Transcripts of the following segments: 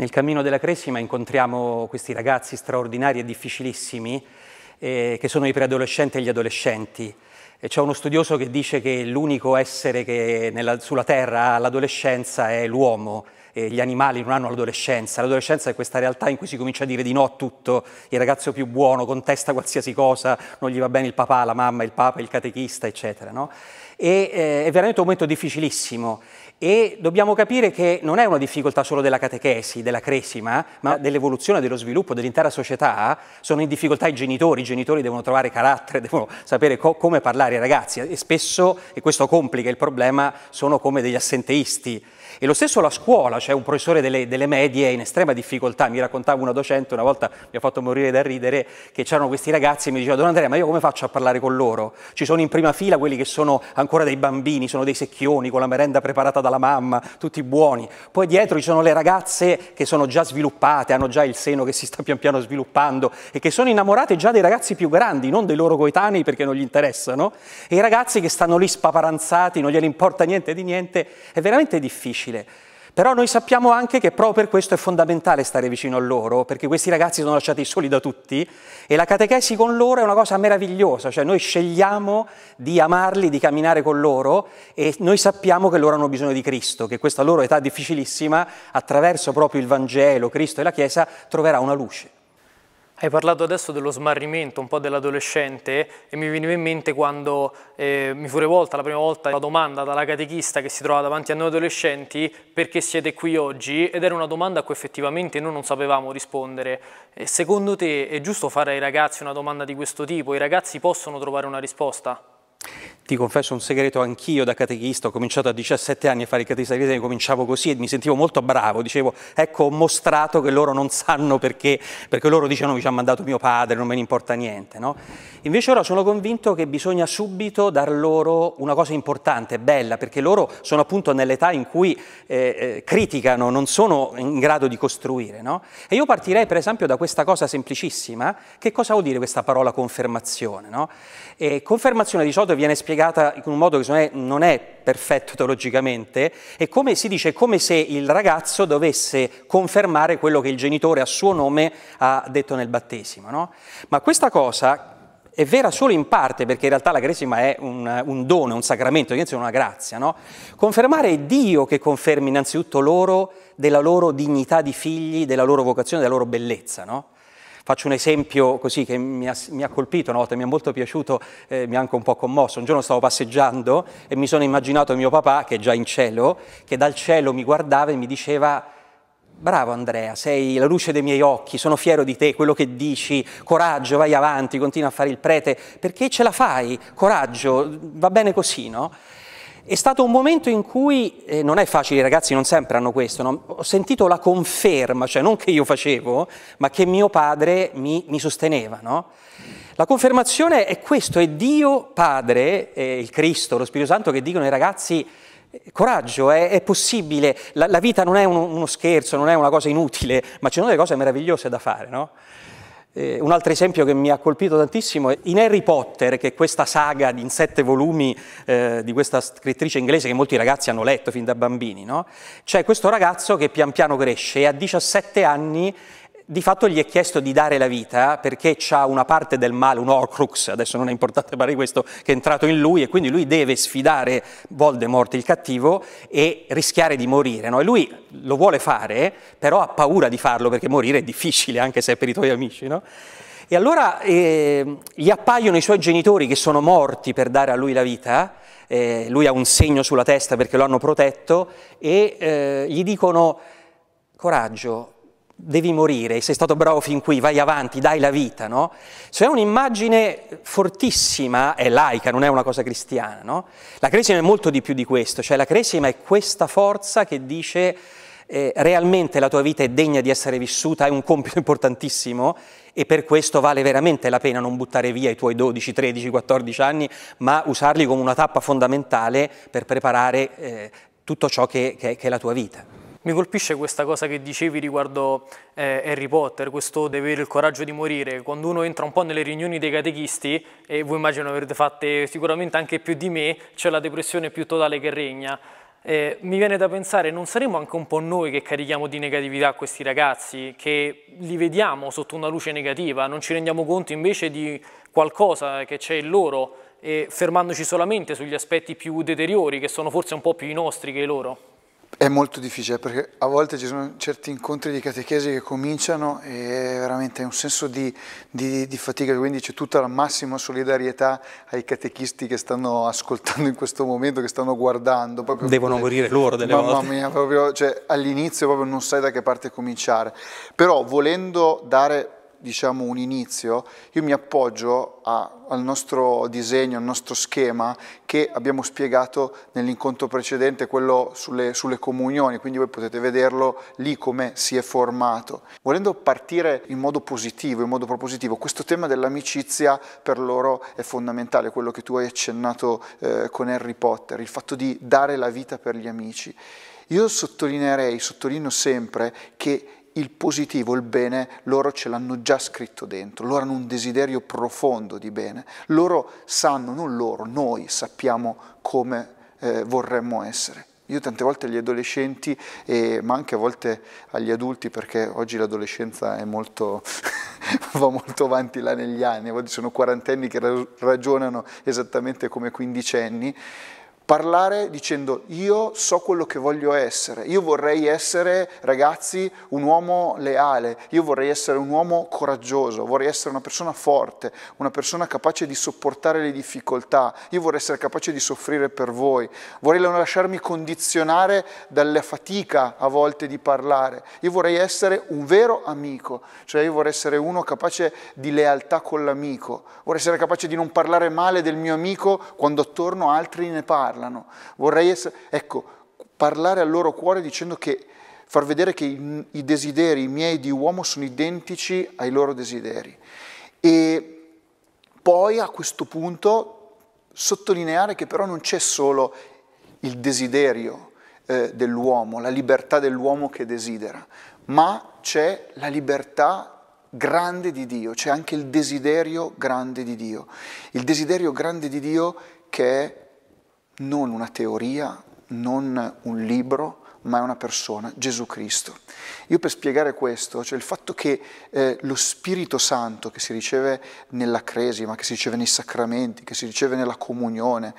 Nel cammino della Cresima incontriamo questi ragazzi straordinari e difficilissimi, eh, che sono i preadolescenti e gli adolescenti. c'è uno studioso che dice che l'unico essere che nella, sulla Terra ha l'adolescenza è l'uomo, gli animali non hanno l'adolescenza. L'adolescenza è questa realtà in cui si comincia a dire di no a tutto, il ragazzo più buono contesta qualsiasi cosa, non gli va bene il papà, la mamma, il papa, il catechista, eccetera. No? E, eh, è veramente un momento difficilissimo e dobbiamo capire che non è una difficoltà solo della catechesi, della cresima, ma dell'evoluzione, dello sviluppo dell'intera società. Sono in difficoltà i genitori, i genitori devono trovare carattere, devono sapere co come parlare ai ragazzi e spesso, e questo complica il problema, sono come degli assenteisti e lo stesso la scuola, c'è cioè un professore delle, delle, medie in estrema difficoltà, mi raccontava una docente una volta, mi ha fatto morire da ridere, che c'erano questi ragazzi e mi diceva Don Andrea ma io come faccio a parlare con loro? Ci sono in prima fila quelli che sono ancora dei bambini, sono dei secchioni con la merenda preparata dalla mamma, tutti buoni, poi dietro ci sono le ragazze che sono già sviluppate, hanno già il seno che si sta pian piano sviluppando e che sono innamorate già dei ragazzi più grandi, non dei loro coetanei perché non gli interessano, e i ragazzi che stanno lì spaparanzati, non gliene importa niente di niente, è veramente difficile difficile. Però noi sappiamo anche che proprio per questo è fondamentale stare vicino a loro, perché questi ragazzi sono lasciati soli da tutti e la catechesi con loro è una cosa meravigliosa, cioè noi scegliamo di amarli, di camminare con loro e noi sappiamo che loro hanno bisogno di Cristo, che questa loro età difficilissima, attraverso proprio il Vangelo, Cristo e la Chiesa, troverà una luce. Hai parlato adesso dello smarrimento, un po' dell'adolescente e mi veniva in mente quando eh, mi fu rivolta la prima volta la domanda dalla catechista che si trova davanti a noi adolescenti perché siete qui oggi ed era una domanda a cui effettivamente noi non sapevamo rispondere. E secondo te è giusto fare ai ragazzi una domanda di questo tipo? I ragazzi possono trovare una risposta? ti confesso un segreto, anch'io da catechista ho cominciato a 17 anni a fare il catechista cristiano, cominciavo così e mi sentivo molto bravo, dicevo ecco ho mostrato che loro non sanno perché, perché loro dicevano mi ci ha mandato mio padre, non me ne importa niente. No? Invece ora sono convinto che bisogna subito dar loro una cosa importante, bella, perché loro sono appunto nell'età in cui eh, eh criticano, non sono in grado di costruire. No? E io partirei per esempio da questa cosa semplicissima, che cosa vuol dire questa parola confermazione? No? E confermazione di solito viene spiegata in un modo che me non è perfetto teologicamente, e come si dice come se il ragazzo dovesse confermare quello che il genitore a suo nome ha detto nel battesimo. No? Ma questa cosa è vera solo in parte, perché in realtà la cresima è un, un dono, un sacramento, è una grazia, no? Confermare è Dio che confermi innanzitutto loro della loro dignità di figli, della loro vocazione, della loro bellezza, no? Faccio un esempio così che mi ha, mi ha colpito una volta, mi è molto piaciuto, eh, mi ha anche un po' commosso. Un giorno stavo passeggiando e mi sono immaginato mio papà, che è già in cielo, che dal cielo mi guardava e mi diceva bravo Andrea, sei la luce dei miei occhi, sono fiero di te, quello che dici, coraggio, vai avanti, continua a fare il prete, perché ce la fai, coraggio, va bene così, no? È stato un momento in cui, eh, non è facile, i ragazzi non sempre hanno questo, no? ho sentito la conferma, cioè non che io facevo, ma che mio padre mi, mi sosteneva. No? La confermazione è questo, è Dio Padre, eh, il Cristo, lo Spirito Santo che dicono ai ragazzi eh, coraggio, è, è possibile, la, la, vita non è uno, uno scherzo, non è una cosa inutile, ma ci sono delle cose meravigliose da fare. No? Eh, un altro esempio che mi ha colpito tantissimo è in Harry Potter, che è questa saga in sette volumi eh, di questa scrittrice inglese che molti ragazzi hanno letto fin da bambini, no? c'è questo ragazzo che pian piano cresce e a 17 anni di fatto gli è chiesto di dare la vita perché c'ha una parte del male, un Horcrux, adesso non è importante parlare di questo, che è entrato in lui e quindi lui deve sfidare Voldemort il cattivo e rischiare di morire. No? E lui lo vuole fare, però ha paura di farlo perché morire è difficile anche se è per i tuoi amici. No? E allora eh, gli appaiono i suoi genitori che sono morti per dare a lui la vita, eh, lui ha un segno sulla testa perché lo hanno protetto e eh, gli dicono coraggio devi morire, sei stato bravo fin qui, vai avanti, dai la vita, no? Cioè è un'immagine fortissima, è laica, non è una cosa cristiana, no? La cresima è molto di più di questo, cioè la cresima è questa forza che dice eh, realmente la tua vita è degna di essere vissuta, è un compito importantissimo e per questo vale veramente la pena non buttare via i tuoi 12, 13, 14 anni, ma usarli come una tappa fondamentale per preparare eh, tutto ciò che, che, che è la tua vita. Mi colpisce questa cosa che dicevi riguardo eh, Harry Potter, questo di avere il coraggio di morire. Quando uno entra un po' nelle riunioni dei catechisti, e voi immagino avrete fatte sicuramente anche più di me, c'è la depressione più totale che regna. Eh, mi viene da pensare, non saremo anche un po' noi che carichiamo di negatività questi ragazzi, che li vediamo sotto una luce negativa, non ci rendiamo conto invece di qualcosa che c'è in loro, eh, fermandoci solamente sugli aspetti più deteriori, che sono forse un po' più i nostri che i loro? È molto difficile perché a volte ci sono certi incontri di catechesi che cominciano e veramente è un senso di, di, di, fatica, quindi c'è tutta la massima solidarietà ai catechisti che stanno ascoltando in questo momento, che stanno guardando. Devono come, morire loro delle mamma volte. Mamma mia, proprio, cioè, all'inizio proprio non sai da che parte cominciare, però volendo dare diciamo, un inizio, io mi appoggio a, al nostro disegno, al nostro schema che abbiamo spiegato nell'incontro precedente, quello sulle, sulle comunioni, quindi voi potete vederlo lì come si è formato. Volendo partire in modo positivo, in modo propositivo, questo tema dell'amicizia per loro è fondamentale, quello che tu hai accennato eh, con Harry Potter, il fatto di dare la vita per gli amici. Io sottolineerei, sottolineo sempre che il positivo, il bene, loro ce l'hanno già scritto dentro, loro hanno un desiderio profondo di bene, loro sanno, non loro, noi sappiamo come eh, vorremmo essere. Io tante volte agli adolescenti, eh, ma anche a volte agli adulti, perché oggi l'adolescenza è molto va molto avanti là negli anni, a volte sono quarantenni che ragionano esattamente come quindicenni, Parlare dicendo io so quello che voglio essere, io vorrei essere, ragazzi, un uomo leale, io vorrei essere un uomo coraggioso, vorrei essere una persona forte, una persona capace di sopportare le difficoltà, io vorrei essere capace di soffrire per voi, vorrei non lasciarmi condizionare dalla fatica a volte di parlare, io vorrei essere un vero amico, cioè io vorrei essere uno capace di lealtà con l'amico, vorrei essere capace di non parlare male del mio amico quando attorno altri ne parlano parlano. Vorrei essere, ecco, parlare al loro cuore dicendo che far vedere che i, i desideri miei di uomo sono identici ai loro desideri. E poi a questo punto sottolineare che però non c'è solo il desiderio eh, dell'uomo, la libertà dell'uomo che desidera, ma c'è la libertà grande di Dio, c'è anche il desiderio grande di Dio, il desiderio grande di Dio che è non una teoria, non un libro, ma è una persona, Gesù Cristo. Io per spiegare questo, cioè il fatto che eh, lo Spirito Santo che si riceve nella cresima, che si riceve nei sacramenti, che si riceve nella comunione,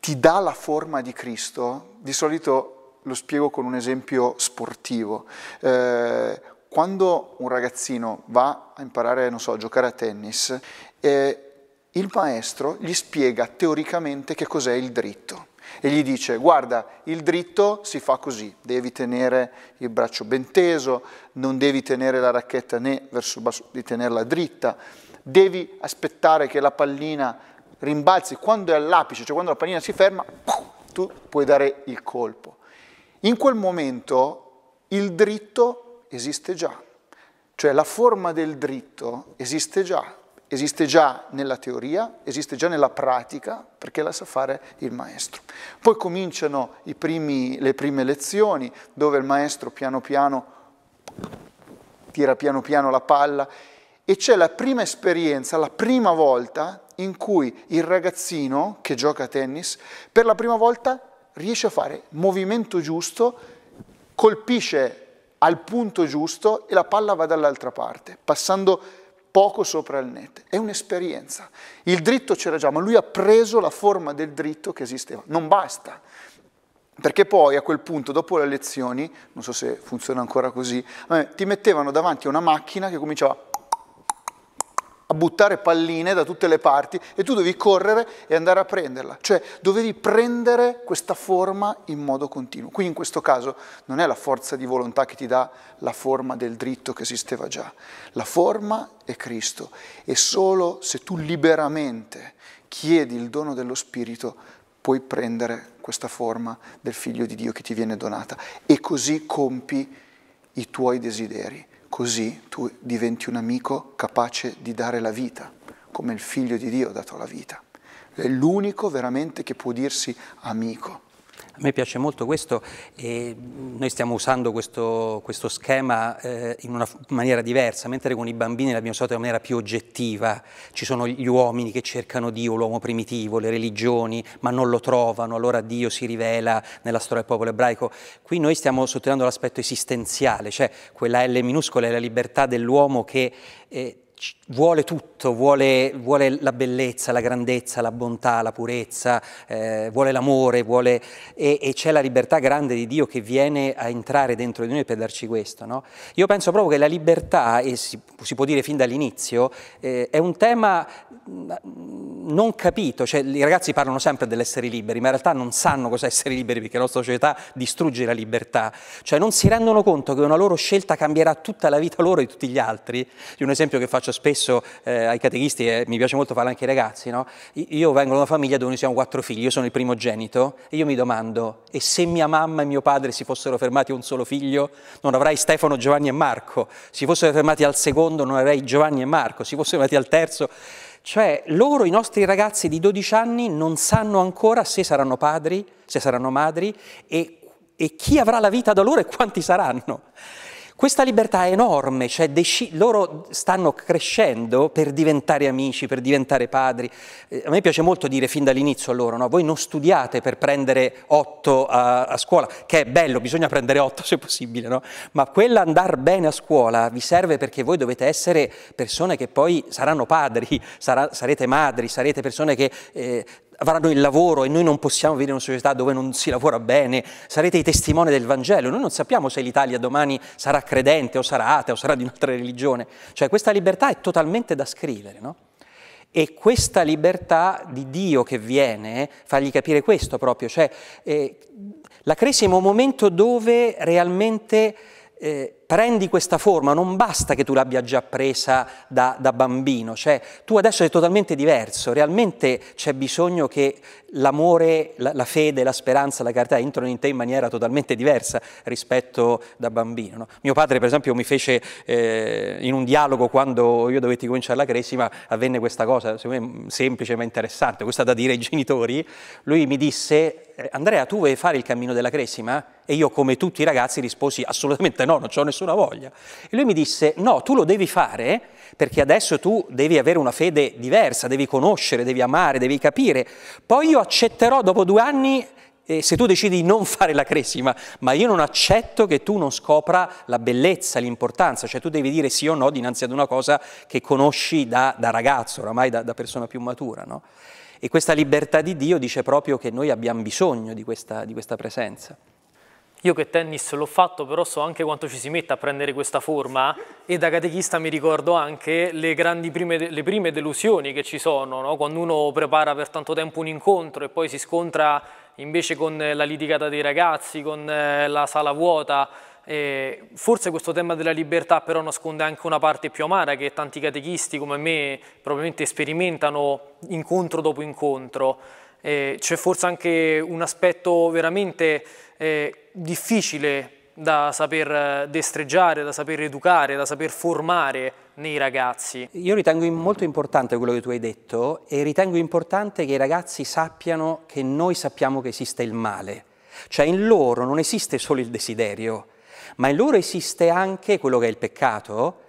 ti dà la forma di Cristo, di solito lo spiego con un esempio sportivo. Eh, quando un ragazzino va a imparare, non so, a giocare a tennis, eh, il maestro gli spiega teoricamente che cos'è il dritto e gli dice guarda il dritto si fa così, devi tenere il braccio ben teso, non devi tenere la racchetta né verso il basso, devi tenerla dritta, devi aspettare che la pallina rimbalzi quando è all'apice, cioè quando la pallina si ferma, tu puoi dare il colpo. In quel momento il dritto esiste già, cioè la forma del dritto esiste già, esiste già nella teoria, esiste già nella pratica, perché la sa fare il maestro. Poi cominciano primi, le prime lezioni, dove il maestro piano piano tira piano piano la palla e c'è la prima esperienza, la prima volta in cui il ragazzino che gioca a tennis per la prima volta riesce a fare movimento giusto, colpisce al punto giusto e la palla va dall'altra parte, passando poco sopra il net. È un'esperienza. Il dritto c'era già, ma lui ha preso la forma del dritto che esisteva. Non basta. Perché poi a quel punto, dopo le lezioni, non so se funziona ancora così, eh, ti mettevano davanti a una macchina che cominciava a buttare palline da tutte le parti e tu devi correre e andare a prenderla, cioè dovevi prendere questa forma in modo continuo. Qui in questo caso non è la forza di volontà che ti dà la forma del dritto che esisteva già, la forma è Cristo e solo se tu liberamente chiedi il dono dello Spirito puoi prendere questa forma del figlio di Dio che ti viene donata e così compi i tuoi desideri Così tu diventi un amico capace di dare la vita, come il figlio di Dio ha dato la vita. È l'unico veramente che può dirsi amico. A me piace molto questo e noi stiamo usando questo, questo schema eh, in una maniera diversa, mentre con i bambini l'abbiamo usato in maniera più oggettiva, ci sono gli uomini che cercano Dio, l'uomo primitivo, le religioni, ma non lo trovano, allora Dio si rivela nella storia del popolo ebraico. Qui noi stiamo sottolineando l'aspetto esistenziale, cioè quella L minuscola è la libertà dell'uomo che eh, vuole tutto, vuole, vuole, la bellezza, la grandezza, la bontà, la purezza, eh, vuole l'amore, vuole... e, e c'è la libertà grande di Dio che viene a entrare dentro di noi per darci questo. No? Io penso proprio che la libertà, e si, si può dire fin dall'inizio, eh, è un tema mm, non capito, cioè i ragazzi parlano sempre dell'essere liberi, ma in realtà non sanno cosa essere liberi perché la nostra società distrugge la libertà, cioè non si rendono conto che una loro scelta cambierà tutta la vita loro e di tutti gli altri. Io un esempio che faccio spesso eh, ai catechisti e mi piace molto fare anche ai ragazzi, no? io vengo da una famiglia dove noi siamo quattro figli, io sono il primogenito e io mi domando, e se mia mamma e mio padre si fossero fermati a un solo figlio, non avrai Stefano, Giovanni e Marco, si fossero fermati al secondo non avrei Giovanni e Marco, si fossero fermati al terzo cioè loro, i nostri ragazzi di 12 anni, non sanno ancora se saranno padri, se saranno madri e, e chi avrà la vita da loro e quanti saranno. Questa libertà è enorme, cioè loro stanno crescendo per diventare amici, per diventare padri. Eh, a me piace molto dire fin dall'inizio a loro, no? voi non studiate per prendere otto a, a, scuola, che è bello, bisogna prendere otto se possibile, no? ma quell'andare bene a scuola vi serve perché voi dovete essere persone che poi saranno padri, sarà, sarete madri, sarete persone che eh, avranno il lavoro e noi non possiamo vivere in una società dove non si lavora bene, sarete i testimoni del Vangelo, noi non sappiamo se l'Italia domani sarà credente o sarà atea o sarà di un'altra religione, cioè questa libertà è totalmente da scrivere, no? E questa libertà di Dio che viene, eh, fargli capire questo proprio, cioè eh, la cresima è un momento dove realmente eh, prendi questa forma, non basta che tu l'abbia già presa da, da, bambino, cioè tu adesso sei totalmente diverso, realmente c'è bisogno che l'amore, la, la, fede, la speranza, la carità entrano in te in maniera totalmente diversa rispetto da bambino. No? Mio padre per esempio mi fece eh, in un dialogo quando io dovetti cominciare la cresima, avvenne questa cosa, secondo me mm, semplice ma interessante, questa da dire ai genitori, lui mi disse eh, Andrea tu vuoi fare il cammino della cresima? E io come tutti i ragazzi risposi assolutamente no, non ho nessuna voglia. E lui mi disse no, tu lo devi fare perché adesso tu devi avere una fede diversa, devi conoscere, devi amare, devi capire. Poi io accetterò dopo due anni eh, se tu decidi di non fare la cresima, ma io non accetto che tu non scopra la bellezza, l'importanza, cioè tu devi dire sì o no dinanzi ad una cosa che conosci da, da ragazzo, oramai da, da, persona più matura. No? E questa libertà di Dio dice proprio che noi abbiamo bisogno di questa, di questa presenza. Io che tennis l'ho fatto, però so anche quanto ci si mette a prendere questa forma e da catechista mi ricordo anche le, prime, le prime, delusioni che ci sono, no? quando uno prepara per tanto tempo un incontro e poi si scontra invece con la litigata dei ragazzi, con eh, la sala vuota. E forse questo tema della libertà però nasconde anche una parte più amara che tanti catechisti come me probabilmente sperimentano incontro dopo incontro eh, c'è forse anche un aspetto veramente eh, difficile da saper eh, destreggiare, da saper educare, da saper formare nei ragazzi. Io ritengo molto importante quello che tu hai detto e ritengo importante che i ragazzi sappiano che noi sappiamo che esiste il male. Cioè in loro non esiste solo il desiderio, ma in loro esiste anche quello che è il peccato,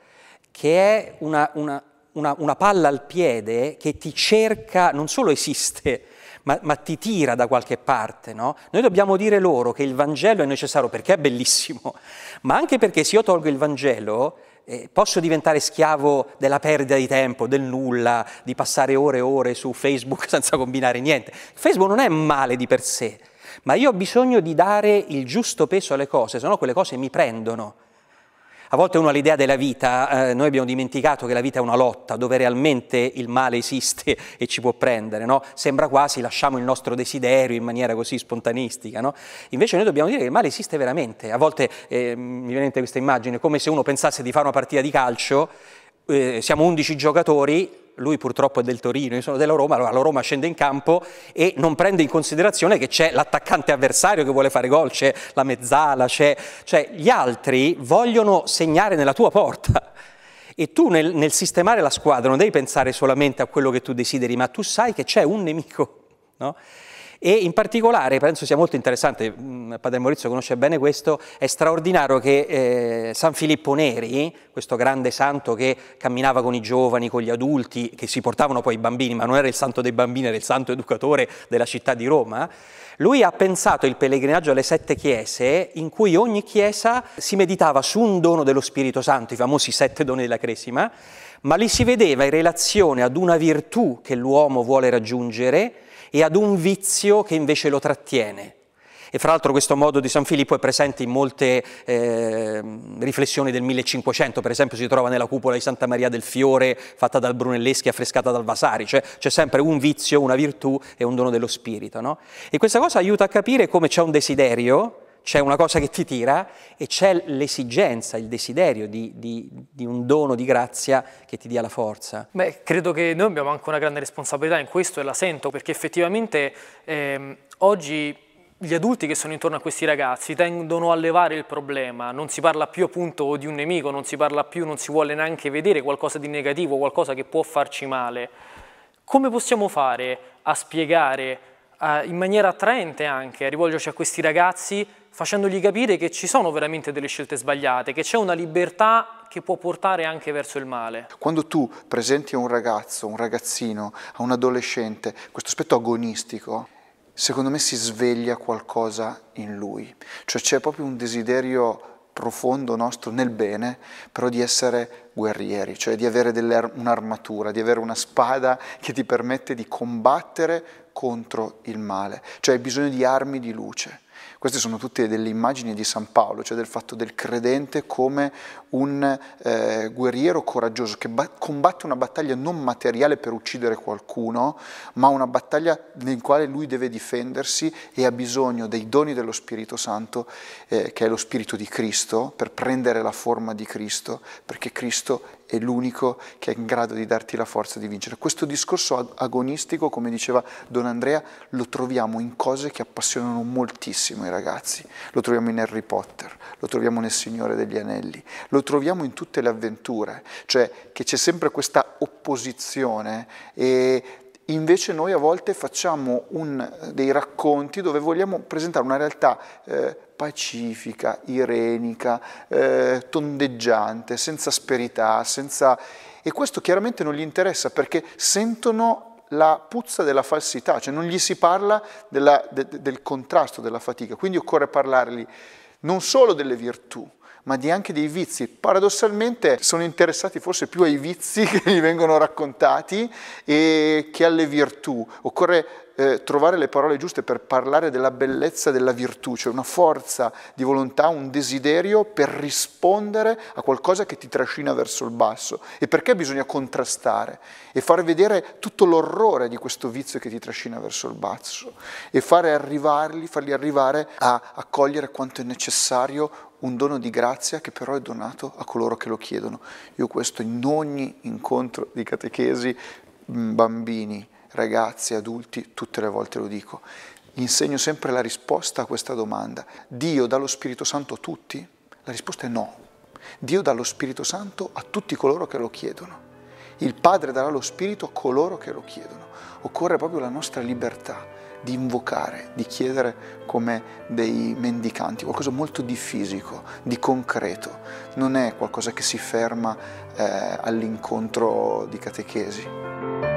che è una, una, una, una palla al piede che ti cerca, non solo esiste, ma, ma ti tira da qualche parte, no? Noi dobbiamo dire loro che il Vangelo è necessario perché è bellissimo, ma anche perché se io tolgo il Vangelo eh, posso diventare schiavo della perdita di tempo, del nulla, di passare ore e ore su Facebook senza combinare niente. Facebook non è male di per sé, ma io ho bisogno di dare il giusto peso alle cose, se no quelle cose mi prendono. A volte uno ha l'idea della vita, eh, noi abbiamo dimenticato che la vita è una lotta dove realmente il male esiste e ci può prendere, no? Sembra quasi lasciamo il nostro desiderio in maniera così spontanistica, no? Invece noi dobbiamo dire che il male esiste veramente. A volte eh, mi viene in mente questa immagine, come se uno pensasse di fare una partita di calcio, eh, siamo 11 giocatori, lui purtroppo è del Torino, io sono della Roma, allora la Roma scende in campo e non prende in considerazione che c'è l'attaccante avversario che vuole fare gol, c'è la mezzala, c'è... cioè gli altri vogliono segnare nella tua porta. E tu nel, nel, sistemare la squadra non devi pensare solamente a quello che tu desideri, ma tu sai che c'è un nemico, no? e in particolare, penso sia molto interessante, mm, padre Maurizio conosce bene questo, è straordinario che eh, San Filippo Neri, questo grande santo che camminava con i giovani, con gli adulti, che si portavano poi i bambini, ma non era il santo dei bambini, era il santo educatore della città di Roma, lui ha pensato il pellegrinaggio alle sette chiese in cui ogni chiesa si meditava su un dono dello Spirito Santo, i famosi sette doni della Cresima, ma li si vedeva in relazione ad una virtù che l'uomo vuole raggiungere e ad un vizio che invece lo trattiene. E fra l'altro questo modo di San Filippo è presente in molte eh, riflessioni del 1500, per esempio si trova nella cupola di Santa Maria del Fiore fatta dal Brunelleschi e affrescata dal Vasari, cioè c'è sempre un vizio, una virtù e un dono dello spirito. No? E questa cosa aiuta a capire come c'è un desiderio c'è una cosa che ti tira e c'è l'esigenza, il desiderio di, di, di, un dono di grazia che ti dia la forza. Beh, credo che noi abbiamo anche una grande responsabilità in questo e la sento perché effettivamente ehm, oggi gli adulti che sono intorno a questi ragazzi tendono a levare il problema, non si parla più appunto di un nemico, non si parla più, non si vuole neanche vedere qualcosa di negativo, qualcosa che può farci male. Come possiamo fare a spiegare eh, in maniera attraente anche, a rivolgerci a questi ragazzi facendogli capire che ci sono veramente delle scelte sbagliate, che c'è una libertà che può portare anche verso il male. Quando tu presenti a un ragazzo, un ragazzino, a un adolescente questo aspetto agonistico, secondo me si sveglia qualcosa in lui, cioè c'è proprio un desiderio profondo nostro nel bene, però di essere guerrieri, cioè di avere un'armatura, di avere una spada che ti permette di combattere contro il male, cioè hai bisogno di armi di luce. Queste sono tutte delle immagini di San Paolo, cioè del fatto del credente come un eh, guerriero coraggioso che combatte una battaglia non materiale per uccidere qualcuno, ma una battaglia nel quale lui deve difendersi e ha bisogno dei doni dello Spirito Santo, eh, che è lo Spirito di Cristo, per prendere la forma di Cristo, perché Cristo è l'unico che è in grado di darti la forza di vincere. Questo discorso agonistico, come diceva Don Andrea, lo troviamo in cose che appassionano moltissimo i ragazzi. Lo troviamo in Harry Potter, lo troviamo nel Signore degli Anelli, lo troviamo in tutte le avventure, cioè che c'è sempre questa opposizione e Invece noi a volte facciamo un, dei racconti dove vogliamo presentare una realtà eh, pacifica, irenica, eh, tondeggiante, senza asperità, senza... e questo chiaramente non gli interessa perché sentono la puzza della falsità, cioè non gli si parla della, de, del contrasto della fatica, quindi occorre parlargli non solo delle virtù, ma di anche dei vizi. Paradossalmente sono interessati forse più ai vizi che gli vengono raccontati e che alle virtù. Occorre eh, trovare le parole giuste per parlare della bellezza della virtù, cioè una forza di volontà, un desiderio per rispondere a qualcosa che ti trascina verso il basso. E perché bisogna contrastare e far vedere tutto l'orrore di questo vizio che ti trascina verso il basso e arrivarli, farli arrivare a accogliere quanto è necessario un dono di grazia che però è donato a coloro che lo chiedono. Io questo in ogni incontro di catechesi, mm, bambini, ragazzi, adulti, tutte le volte lo dico, insegno sempre la risposta a questa domanda. Dio dà lo Spirito Santo a tutti? La risposta è no. Dio dà lo Spirito Santo a tutti coloro che lo chiedono. Il Padre darà lo Spirito a coloro che lo chiedono. Occorre proprio la nostra libertà di invocare, di chiedere come dei mendicanti, qualcosa molto di fisico, di concreto, non è qualcosa che si ferma eh, all'incontro di catechesi.